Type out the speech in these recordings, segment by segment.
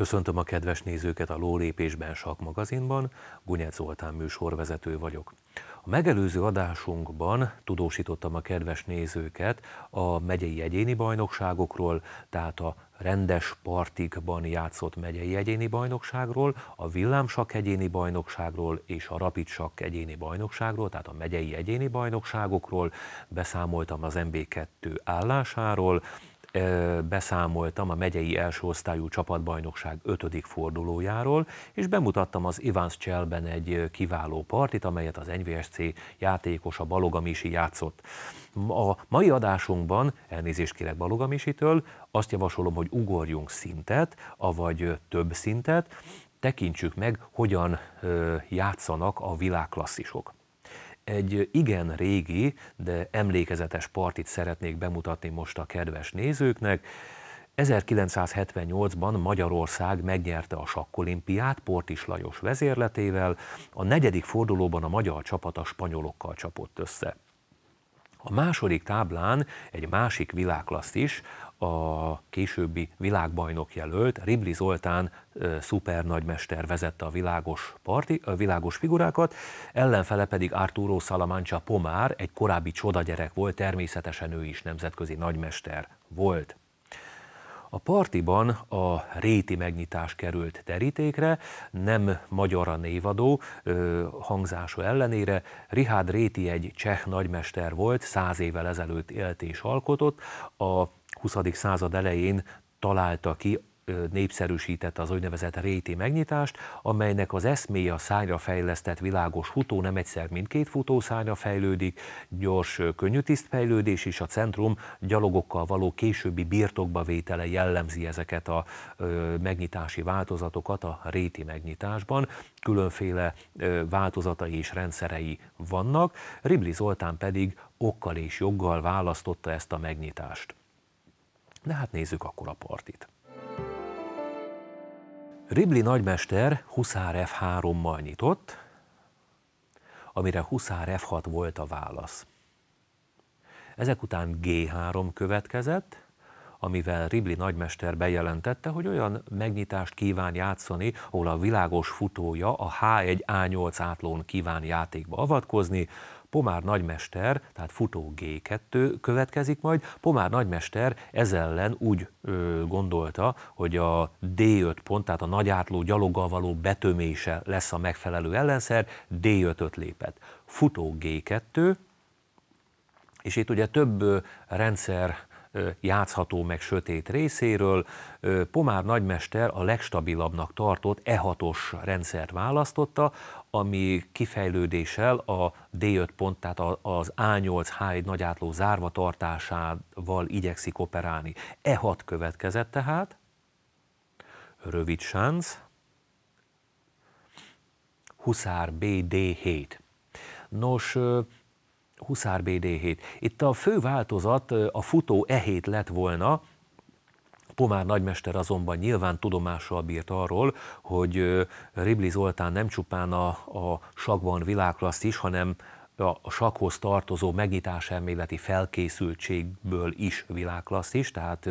Köszöntöm a kedves nézőket a Lólépésben Sak magazinban, Gunyec Zoltán műsorvezető vagyok. A megelőző adásunkban tudósítottam a kedves nézőket a megyei egyéni bajnokságokról, tehát a rendes partikban játszott megyei egyéni bajnokságról, a villámsak egyéni bajnokságról és a rapidsak egyéni bajnokságról, tehát a megyei egyéni bajnokságokról, beszámoltam az MB2 állásáról, beszámoltam a megyei első osztályú csapatbajnokság ötödik fordulójáról, és bemutattam az Ivans Cselben egy kiváló partit, amelyet az NVSC játékos a Balogamisi játszott. A mai adásunkban, elnézést kérek Balogamisitől, azt javasolom, hogy ugorjunk szintet, avagy több szintet, tekintsük meg, hogyan játszanak a világklasszisok. Egy igen régi, de emlékezetes partit szeretnék bemutatni most a kedves nézőknek. 1978-ban Magyarország megnyerte a sakkolimpiát Portis Lajos vezérletével, a negyedik fordulóban a magyar csapat a spanyolokkal csapott össze. A második táblán egy másik világlaszt is, a későbbi világbajnok jelölt, Ribli Zoltán nagymester vezette a világos, parti, a világos figurákat, ellenfele pedig Arturo Salamancsa Pomár, egy korábbi csodagyerek volt, természetesen ő is nemzetközi nagymester volt. A partiban a réti megnyitás került terítékre, nem magyar a névadó ö, hangzása ellenére. Rihád Réti egy cseh nagymester volt, száz évvel ezelőtt élt és alkotott, a 20. század elején találta ki, népszerűsítette az úgynevezett réti megnyitást, amelynek az eszméje a szányra fejlesztett világos futó nem egyszer mindkét futó szányra fejlődik, gyors könnyű tisztfejlődés és a centrum gyalogokkal való későbbi birtokba vétele jellemzi ezeket a megnyitási változatokat a réti megnyitásban. Különféle változatai és rendszerei vannak, Ribli Zoltán pedig okkal és joggal választotta ezt a megnyitást. De hát nézzük akkor a partit. Ribli nagymester Huszár F3-mal nyitott, amire Huszár F6 volt a válasz. Ezek után G3 következett, amivel Ribli nagymester bejelentette, hogy olyan megnyitást kíván játszani, ahol a világos futója a H1-A8 átlón kíván játékba avatkozni, Pomár nagymester, tehát futó G2 következik majd. Pomár nagymester ez ellen úgy ö, gondolta, hogy a D5 pont, tehát a nagy átló gyaloggal való betömése lesz a megfelelő ellenszer, D5-öt lépett. Futó G2, és itt ugye több ö, rendszer játszható meg sötét részéről. Pomár nagymester a legstabilabbnak tartott E6-os rendszert választotta, ami kifejlődéssel a D5 pont, tehát az A8H1 nagyátló zárva tartásával igyekszik operálni. E6 következett tehát, rövid sánc, Huszár BD7. Nos, Huszár BD7. Itt a fő változat a futó E7 lett volna, Pomár nagymester azonban nyilván tudomással bírt arról, hogy Ribli Zoltán nem csupán a, a sakban is, hanem a sakhoz tartozó elméleti felkészültségből is is, tehát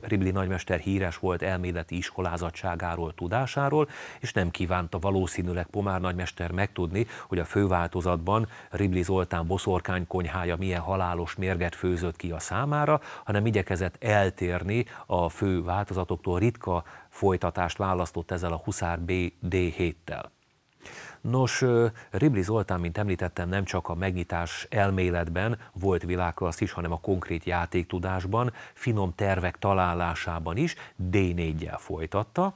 Ribli nagymester híres volt elméleti iskolázatságáról, tudásáról, és nem kívánta valószínűleg Pomár nagymester megtudni, hogy a főváltozatban Ribli Zoltán boszorkány konyhája milyen halálos mérget főzött ki a számára, hanem igyekezett eltérni a fő változatoktól ritka folytatást választott ezzel a Huszár BD 7-tel. Nos, Ribli Zoltán, mint említettem, nem csak a megnyitás elméletben volt világklassz is, hanem a konkrét játéktudásban, finom tervek találásában is D4-jel folytatta,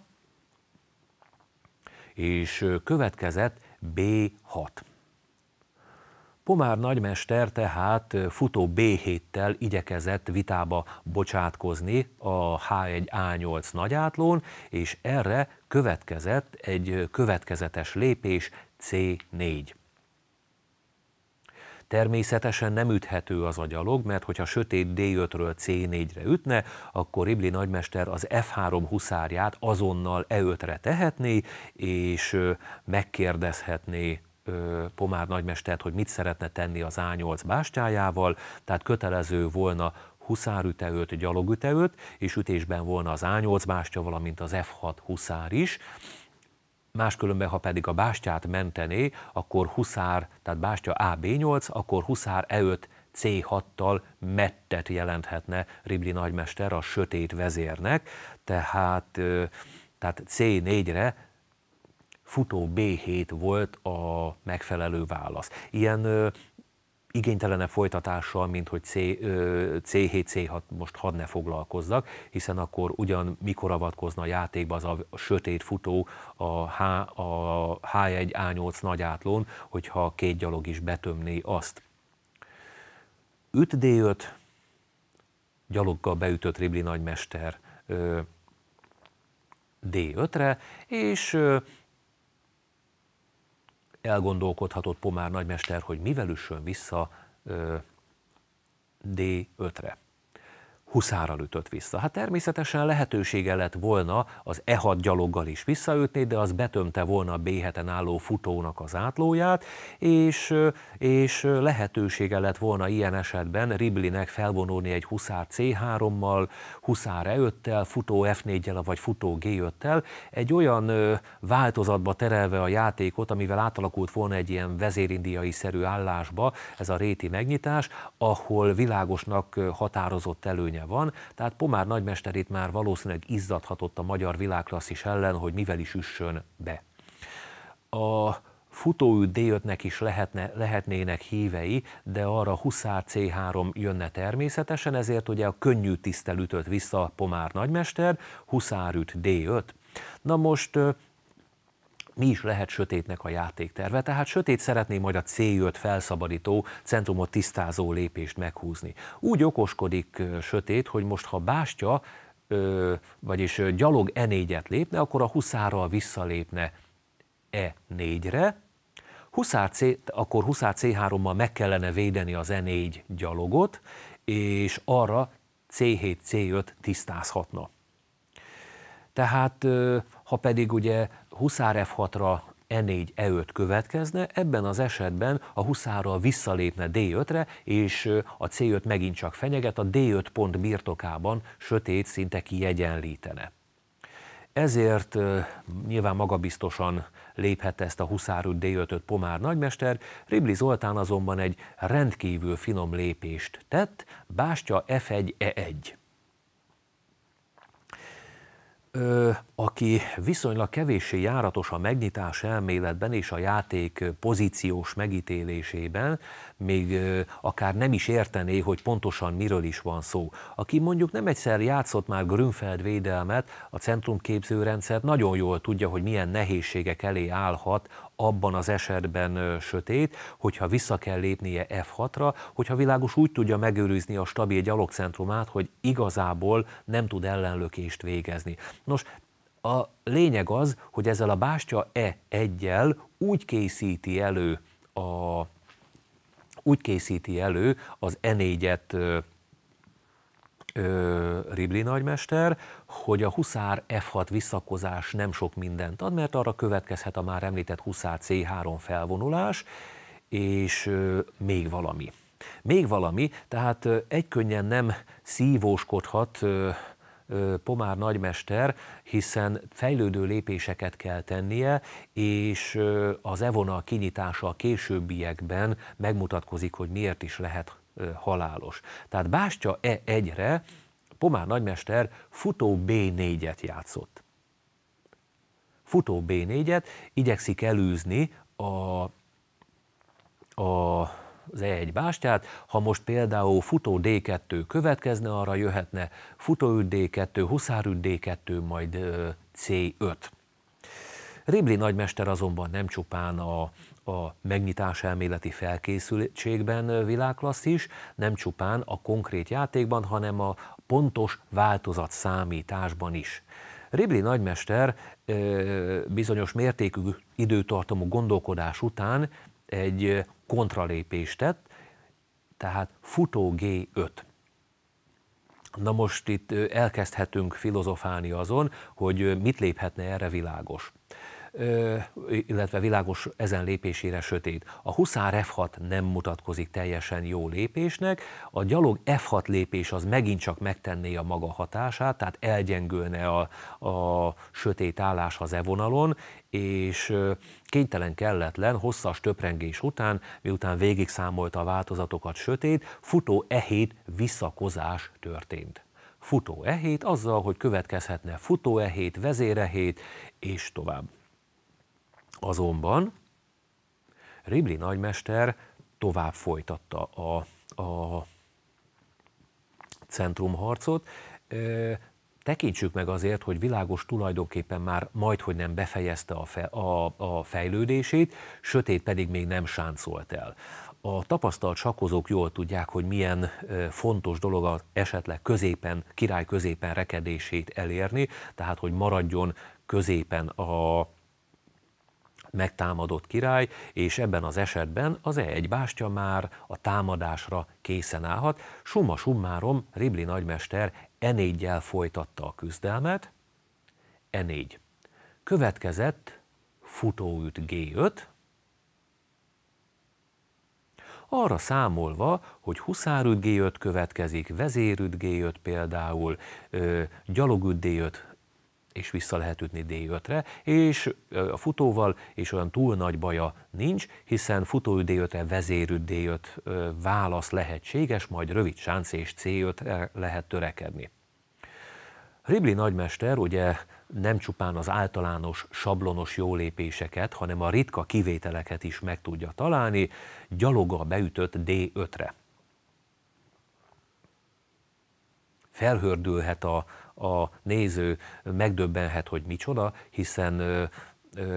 és következett B6. Pomár nagymester tehát futó B7-tel igyekezett vitába bocsátkozni a H1A8 nagyátlón, és erre következett egy következetes lépés C4. Természetesen nem üthető az a gyalog, mert hogyha sötét D5-ről C4-re ütne, akkor Ibli nagymester az F3 huszárját azonnal E5-re tehetné, és megkérdezhetné Pomár nagymestert, hogy mit szeretne tenni az A8 bástyájával, tehát kötelező volna huszárüteőt, gyalogüteőt, és ütésben volna az A8 bástya, valamint az F6 huszár is. Máskülönben, ha pedig a bástyát mentené, akkor huszár, tehát bástya AB8, akkor huszár E5 C6-tal mettet jelenthetne Ribli nagymester a sötét vezérnek, tehát, tehát C4-re futó B7 volt a megfelelő válasz. Ilyen ö, igénytelene folytatással, mint hogy C, ö, C7, C6 most hadd ne foglalkozzak, hiszen akkor ugyan mikor avatkozna a játékba az a sötét futó a, H, a H1, A8 nagy átlón, hogyha két gyalog is betömné azt. 5 D5, gyaloggal beütött Ribli nagymester D5-re, és elgondolkodhatott Pomár nagymester, hogy mivel üssön vissza D5-re huszárral ütött vissza. Hát természetesen lehetősége lett volna az E6 gyaloggal is visszaütni, de az betömte volna a B7-en álló futónak az átlóját, és, és lehetősége lett volna ilyen esetben Riblinek felvonulni egy huszár C3-mal, huszár E5-tel, futó F4-jel vagy futó G5-tel, egy olyan változatba terelve a játékot, amivel átalakult volna egy ilyen vezérindiai-szerű állásba, ez a réti megnyitás, ahol világosnak határozott előnye eredménye van, tehát Pomár nagymesterét már valószínűleg izzadhatott a magyar világklasszis ellen, hogy mivel is üssön be. A futóű D5-nek is lehetne, lehetnének hívei, de arra Huszár C3 jönne természetesen, ezért ugye a könnyű tisztel ütött vissza Pomár nagymester, Huszár üt D5. Na most mi is lehet sötétnek a játékterve, tehát sötét szeretné majd a C5 felszabadító, centrumot tisztázó lépést meghúzni. Úgy okoskodik sötét, hogy most ha bástya, vagyis gyalog E4-et lépne, akkor a huszárral visszalépne E4-re, Huszár C, akkor Huszár C3-mal meg kellene védeni az E4 gyalogot, és arra C7, C5 tisztázhatna. Tehát ha pedig ugye Huszár F6-ra E4, E5 következne, ebben az esetben a huszárral visszalépne D5-re, és a C5 megint csak fenyeget, a D5 pont birtokában sötét szinte kiegyenlítene. Ezért nyilván magabiztosan léphette ezt a huszárút d 5 Pomár nagymester, Ribli Zoltán azonban egy rendkívül finom lépést tett, bástya F1, E1 aki viszonylag kevéssé járatos a megnyitás elméletben és a játék pozíciós megítélésében, még akár nem is értené, hogy pontosan miről is van szó. Aki mondjuk nem egyszer játszott már Grünfeld védelmet, a centrumképzőrendszer nagyon jól tudja, hogy milyen nehézségek elé állhat abban az esetben sötét, hogyha vissza kell lépnie F6-ra, hogyha világos úgy tudja megőrizni a stabil gyalogcentrumát, hogy igazából nem tud ellenlökést végezni. Nos, a lényeg az, hogy ezzel a bástya E1-jel úgy készíti elő a úgy készíti elő az E4-et ö, Ribli nagymester, hogy a Huszár F6 visszakozás nem sok mindent ad, mert arra következhet a már említett Huszár C3 felvonulás, és ö, még valami. Még valami, tehát ö, egykönnyen nem szívóskodhat ö, Pomár nagymester, hiszen fejlődő lépéseket kell tennie, és az evona kinyitása a későbbiekben megmutatkozik, hogy miért is lehet halálos. Tehát Bástya E1-re Pomár nagymester futó B4-et játszott. Futó B4-et igyekszik elűzni a, a, az E1 bástyát, ha most például futó D2 következne, arra jöhetne futó D2, huszár D2, majd C5. Ribli nagymester azonban nem csupán a, a megnyitás elméleti felkészültségben is, nem csupán a konkrét játékban, hanem a pontos változat számításban is. Ribli nagymester bizonyos mértékű időtartamú gondolkodás után egy kontralépést tett, tehát futó G5. Na most itt elkezdhetünk filozofálni azon, hogy mit léphetne erre világos illetve világos ezen lépésére sötét. A huszár F6 nem mutatkozik teljesen jó lépésnek, a gyalog F6 lépés az megint csak megtenné a maga hatását, tehát elgyengülne a, a sötét állás az E-vonalon, és kénytelen kelletlen, hosszas töprengés után, miután végig számolta a változatokat sötét, futó E7 visszakozás történt futó E7, azzal, hogy következhetne futó E7, vezére 7, és tovább. Azonban Ribli nagymester tovább folytatta a, a centrumharcot. Tekintsük meg azért, hogy világos tulajdonképpen már majdhogy nem befejezte a, fe, a, a fejlődését, sötét pedig még nem sáncolt el. A tapasztalt sakkozók jól tudják, hogy milyen fontos dolog az esetleg középen, király középen rekedését elérni, tehát hogy maradjon középen a, megtámadott király, és ebben az esetben az E1 bástya már a támadásra készen állhat. Summa summarum, Ribli nagymester E4-jel folytatta a küzdelmet. E4. Következett futóüt G5, arra számolva, hogy huszárüt G5 következik, vezérüt G5 például, gyalogüt D5, és vissza lehet ütni D5-re, és a futóval és olyan túl nagy baja nincs, hiszen futóű D5-re vezérű D5 válasz lehetséges, majd rövid sánc és C5-re lehet törekedni. Ribli nagymester ugye nem csupán az általános sablonos jólépéseket, hanem a ritka kivételeket is meg tudja találni, gyaloga beütött D5-re. felhördülhet a, a néző, megdöbbenhet, hogy micsoda, hiszen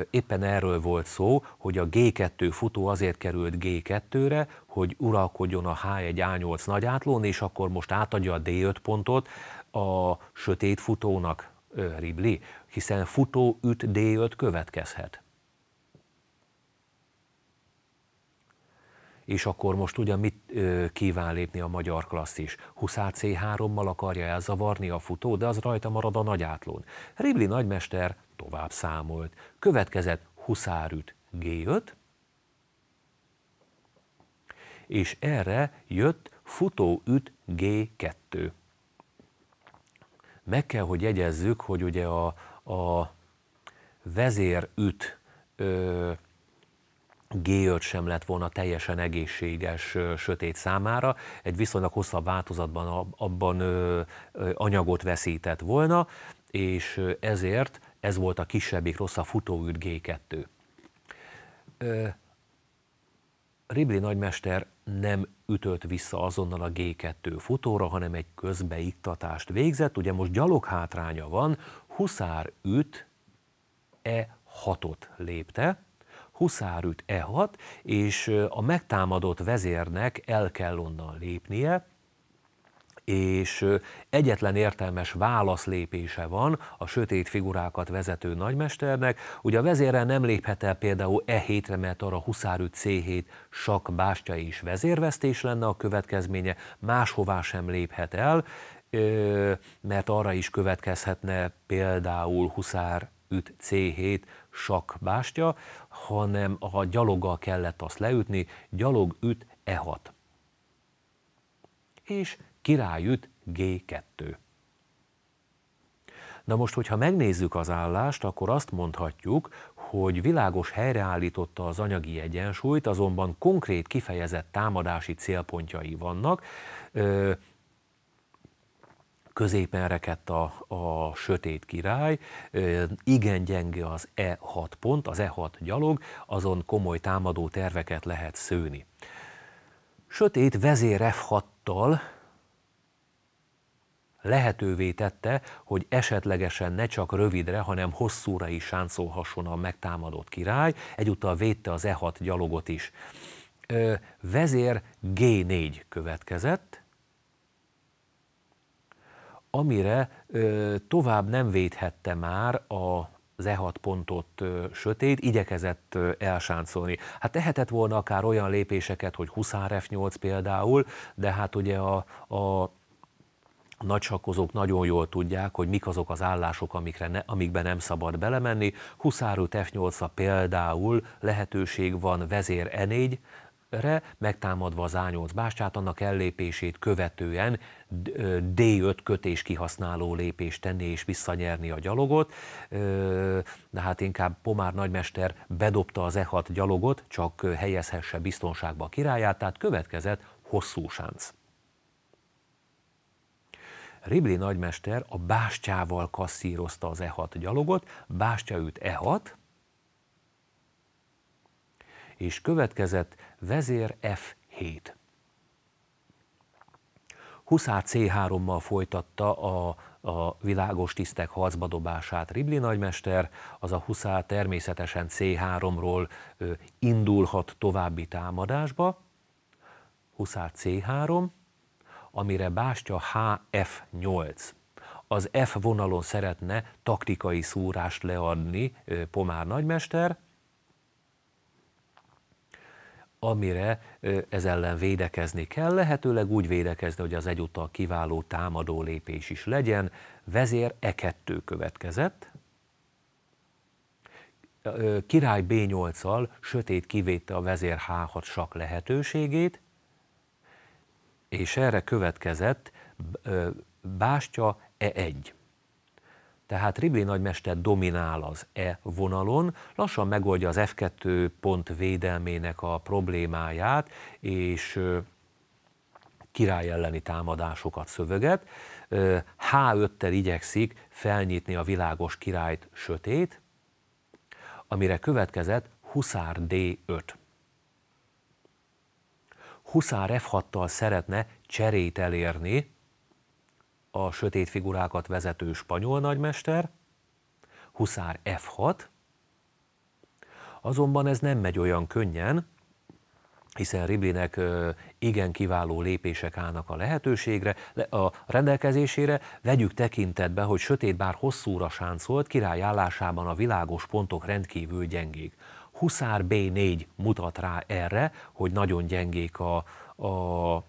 éppen erről volt szó, hogy a G2 futó azért került G2-re, hogy uralkodjon a H1 A8 nagy átlón, és akkor most átadja a D5 pontot a sötét futónak, Ribli, hiszen futó üt D5 következhet. és akkor most ugyan mit ö, kíván lépni a magyar klasszis? Huszár C3-mal akarja elzavarni a futó, de az rajta marad a nagy átlón. Ribli nagymester tovább számolt. Következett Huszárüt G5, és erre jött futóüt G2. Meg kell, hogy jegyezzük, hogy ugye a, a vezérüt ö, G5 sem lett volna teljesen egészséges sötét számára, egy viszonylag hosszabb változatban abban anyagot veszített volna, és ezért ez volt a kisebbik rossz a futóűr G2. Ribli nagymester nem ütött vissza azonnal a G2 futóra, hanem egy közbeiktatást végzett. Ugye most gyalog hátránya van, Huszár üt E6-ot lépte, huszárüt E6, és a megtámadott vezérnek el kell onnan lépnie, és egyetlen értelmes válaszlépése van a sötét figurákat vezető nagymesternek. Ugye a vezérrel nem léphet el például E7-re, mert arra Huszárű C7 sak bástya is vezérvesztés lenne a következménye, máshová sem léphet el, mert arra is következhetne például Huszár üt C7 sakbástya, hanem a gyaloggal kellett azt leütni, gyalog üt E6. És király üt G2. Na most, hogyha megnézzük az állást, akkor azt mondhatjuk, hogy világos helyreállította az anyagi egyensúlyt, azonban konkrét kifejezett támadási célpontjai vannak, középen rekedt a, a sötét király, igen gyenge az E6 pont, az E6 gyalog, azon komoly támadó terveket lehet szőni. Sötét vezér F6-tal lehetővé tette, hogy esetlegesen ne csak rövidre, hanem hosszúra is sáncolhasson a megtámadott király, egyúttal védte az E6 gyalogot is. Ö, vezér G4 következett, amire ö, tovább nem védhette már a az E6 pontot ö, sötét, igyekezett ö, elsáncolni. Hát tehetett volna akár olyan lépéseket, hogy Huszár F8 például, de hát ugye a, a nagysakkozók nagyon jól tudják, hogy mik azok az állások, amikre ne, amikbe nem szabad belemenni. Huszárút f 8 például lehetőség van vezér E4, re megtámadva az A8 bástyát, annak ellépését követően D5 kötés kihasználó lépést tenni és visszanyerni a gyalogot, de hát inkább Pomár nagymester bedobta az E6 gyalogot, csak helyezhesse biztonságba a királyát, tehát következett hosszú sánc. Ribli nagymester a bástyával kasszírozta az E6 gyalogot, bástya üt E6, és következett vezér F7. Huszár C3-mal folytatta a a világos tisztek harcba dobását Ribli nagymester, az a huszár természetesen C3-ról indulhat további támadásba, huszár C3, amire bástya HF8. Az F vonalon szeretne taktikai szúrást leadni Pomár nagymester, amire ez ellen védekezni kell, lehetőleg úgy védekezni, hogy az egyúttal kiváló támadó lépés is legyen. Vezér E2 következett, király B8-al sötét kivédte a vezér H6 sak lehetőségét, és erre következett bástya E1 tehát Ribé nagymester dominál az E vonalon, lassan megoldja az F2 pont védelmének a problémáját, és király elleni támadásokat szöveget. H5-tel igyekszik felnyitni a világos királyt sötét, amire következett Huszár D5. Huszár F6-tal szeretne cserét elérni, a sötét figurákat vezető spanyol nagymester, Huszár F6, azonban ez nem megy olyan könnyen, hiszen Riblinek igen kiváló lépések állnak a lehetőségre, a rendelkezésére, vegyük tekintetbe, hogy sötét bár hosszúra sáncolt, király állásában a világos pontok rendkívül gyengék. Huszár B4 mutat rá erre, hogy nagyon gyengék a, a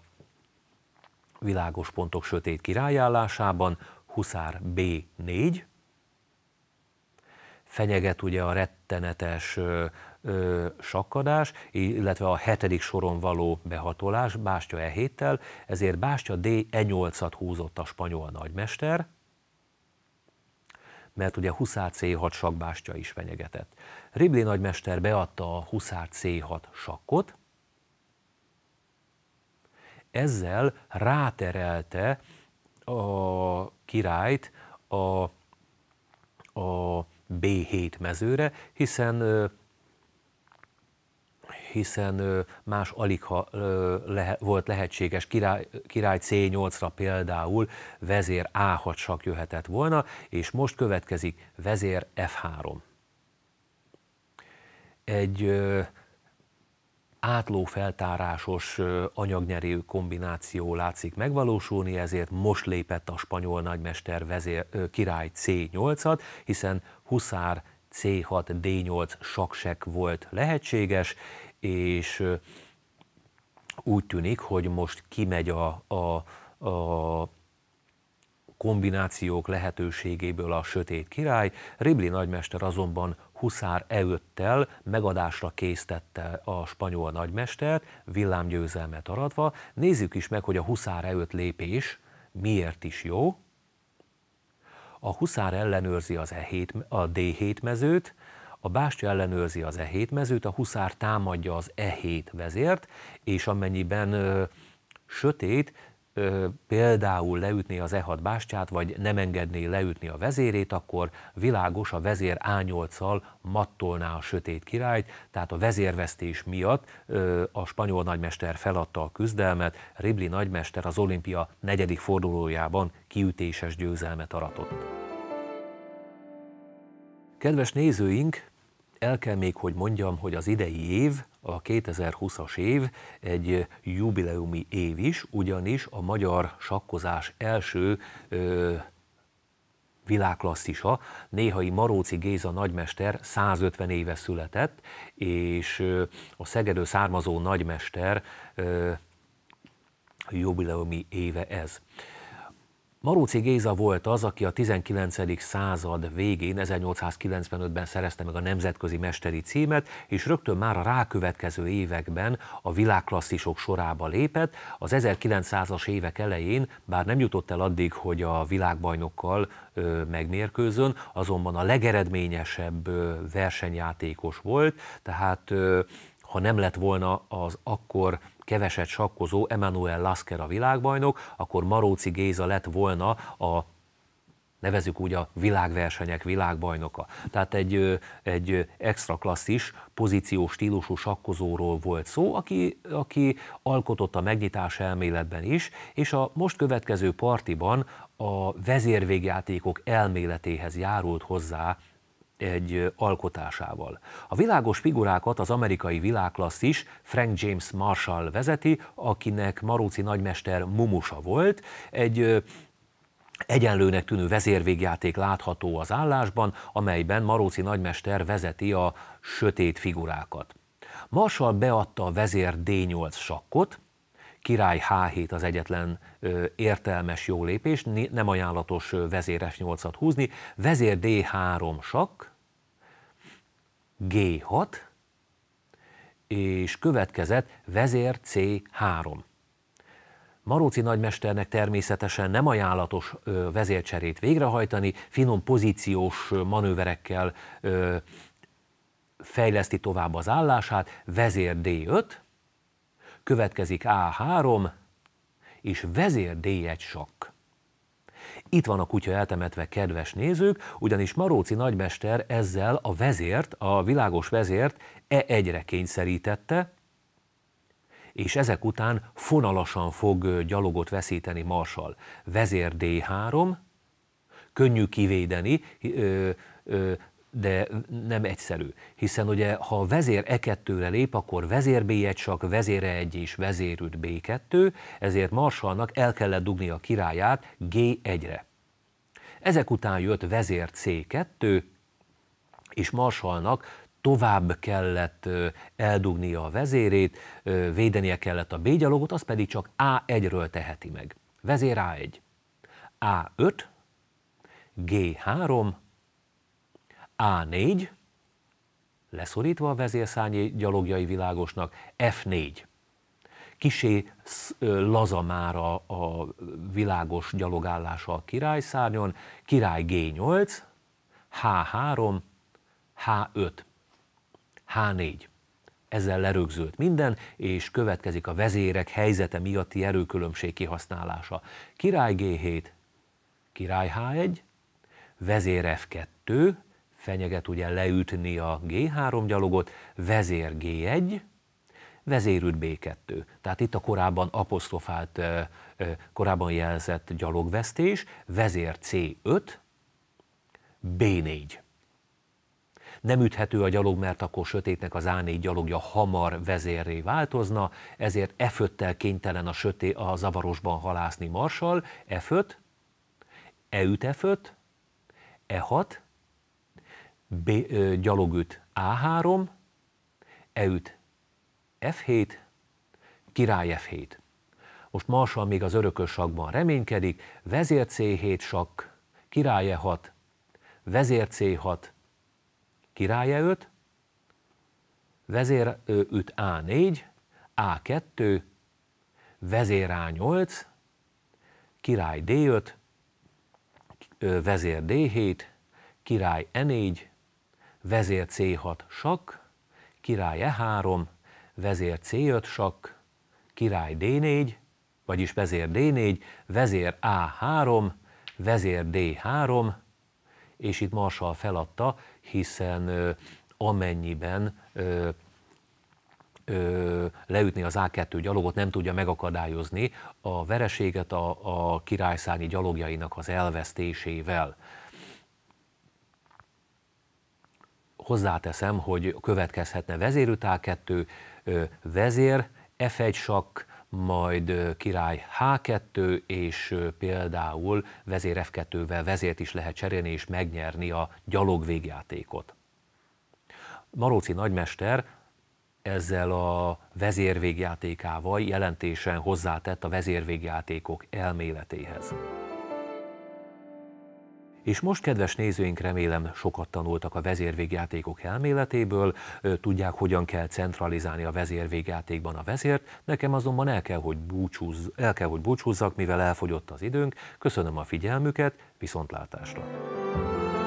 világos pontok sötét királyállásában, Huszár B4, fenyeget ugye a rettenetes ö, ö, sakkadás, illetve a hetedik soron való behatolás Bástya E7-tel, ezért Bástya D E8-at húzott a spanyol nagymester, mert ugye Huszár C6 sakkbástya is fenyegetett. Ribli nagymester beadta a Huszár C6 sakkot, ezzel ráterelte a királyt a, a B7 mezőre, hiszen hiszen más alig ha, lehe, volt lehetséges, király, király C8-ra például vezér A6 sak jöhetett volna, és most következik vezér F3. Egy átlófeltárásos anyagnyerő kombináció látszik megvalósulni, ezért most lépett a spanyol nagymester vezér, király C8-at, hiszen Huszár C6, D8 saksek volt lehetséges, és úgy tűnik, hogy most kimegy a, a, a kombinációk lehetőségéből a sötét király, Ribli nagymester azonban Huszár előttel megadásra késztette a spanyol nagymestert, villámgyőzelmet aratva. Nézzük is meg, hogy a Huszár előtt lépés miért is jó. A Huszár ellenőrzi az E7, a D7 mezőt, a bástya ellenőrzi az E7 mezőt, a Huszár támadja az E7 vezért, és amennyiben ö, sötét, ö, például leütné az E6 bástyát, vagy nem engedné leütni a vezérét, akkor világos a vezér a 8 mattolná a sötét királyt, tehát a vezérvesztés miatt ö, a spanyol nagymester feladta a küzdelmet, Ribli nagymester az olimpia negyedik fordulójában kiütéses győzelmet aratott. Kedves nézőink, el kell még, hogy mondjam, hogy az idei év a 2020-as év egy jubileumi év is, ugyanis a magyar sakkozás első ö, világklasszisa, néhai Maróci Géza nagymester 150 éve született, és ö, a Szegedő származó nagymester ö, jubileumi éve ez. Maróci Géza volt az, aki a 19. század végén, 1895-ben szerezte meg a nemzetközi mesteri címet, és rögtön már a rákövetkező években a világklasszisok sorába lépett. Az 1900-as évek elején, bár nem jutott el addig, hogy a világbajnokkal ö, megmérkőzön, azonban a legeredményesebb ö, versenyjátékos volt, tehát ö, ha nem lett volna az akkor keveset sakkozó Emmanuel Lasker a világbajnok, akkor Maróci Géza lett volna a nevezük úgy a világversenyek világbajnoka. Tehát egy, egy extra klasszis, pozíciós stílusú sakkozóról volt szó, aki, aki alkotott a megnyitás elméletben is, és a most következő partiban a vezérvégjátékok elméletéhez járult hozzá egy alkotásával. A világos figurákat az amerikai világklasszis Frank James Marshall vezeti, akinek Maróci nagymester mumusa volt, egy egyenlőnek tűnő vezérvégjáték látható az állásban, amelyben Maróci nagymester vezeti a sötét figurákat. Marshall beadta a vezér D8 sakkot, király H7 az egyetlen ö, értelmes jó lépés, nem ajánlatos vezér F8-at húzni, vezér D3 sakk, G6, és következett vezér C3. Maróci nagymesternek természetesen nem ajánlatos vezércserét végrehajtani, finom pozíciós manőverekkel fejleszti tovább az állását, vezér D5, következik A3, és vezér D1 sakk. Itt van a kutya eltemetve, kedves nézők, ugyanis Maróci nagymester ezzel a vezért, a világos vezért e egyre kényszerítette, és ezek után fonalasan fog gyalogot veszíteni Marsal. Vezér D3, könnyű kivédeni, ö, ö, de nem egyszerű. Hiszen ugye, ha a vezér E2-re lép, akkor vezér B1 csak, vezére 1 és vezérült B2, ezért Marsalnak el kellett dugni a királyát G1-re. Ezek után jött vezér C2, és Marsalnak tovább kellett eldugnia a vezérét, védenie kellett a B gyalogot, az pedig csak A1-ről teheti meg. Vezér A1. A5, G3, a4, leszorítva a vezérszányi gyalogjai világosnak, F4. Kisé laza már a, a világos gyalogállása a királyszárnyon, király G8, H3, H5, H4. Ezzel lerögzült minden, és következik a vezérek helyzete miatti erőkülönbség kihasználása. Király G7, király H1, vezér F2, fenyeget ugye leütni a G3 gyalogot, vezér G1, vezérült B2. Tehát itt a korábban apostrofált, korábban jelzett gyalogvesztés, vezér C5, B4. Nem üthető a gyalog, mert akkor sötétnek az A4 gyalogja hamar vezérré változna, ezért f kénytelen a, söté, a zavarosban halászni marsal, F5, E5, F5, E6, B, ö, gyalogüt A3, eüt F7, király F7. Most marsal még az örökös sakban reménykedik, vezér C7 sakk, király E6, vezér C6, király E5, vezér ö, üt A4, A2, vezér A8, király D5, ö, vezér D7, király E4, vezér C6 sakk, király E3, vezér C5 sakk, király D4, vagyis vezér D4, vezér A3, vezér D3, és itt Marsal feladta, hiszen ö, amennyiben ö, ö, leütni az A2 gyalogot, nem tudja megakadályozni a vereséget a, a királyszányi gyalogjainak az elvesztésével. hozzáteszem, hogy következhetne vezérütál 2, vezér, F1 sakk, majd király H2, és például vezér F2-vel vezért is lehet cserélni, és megnyerni a gyalog végjátékot. Maróci nagymester ezzel a vezérvégjátékával jelentésen hozzátett a vezérvégjátékok elméletéhez. És most, kedves nézőink, remélem sokat tanultak a vezérvégjátékok elméletéből, tudják, hogyan kell centralizálni a vezérvégjátékban a vezért, nekem azonban el kell, hogy, búcsúzz, el kell, hogy búcsúzzak, mivel elfogyott az időnk. Köszönöm a figyelmüket, viszontlátásra!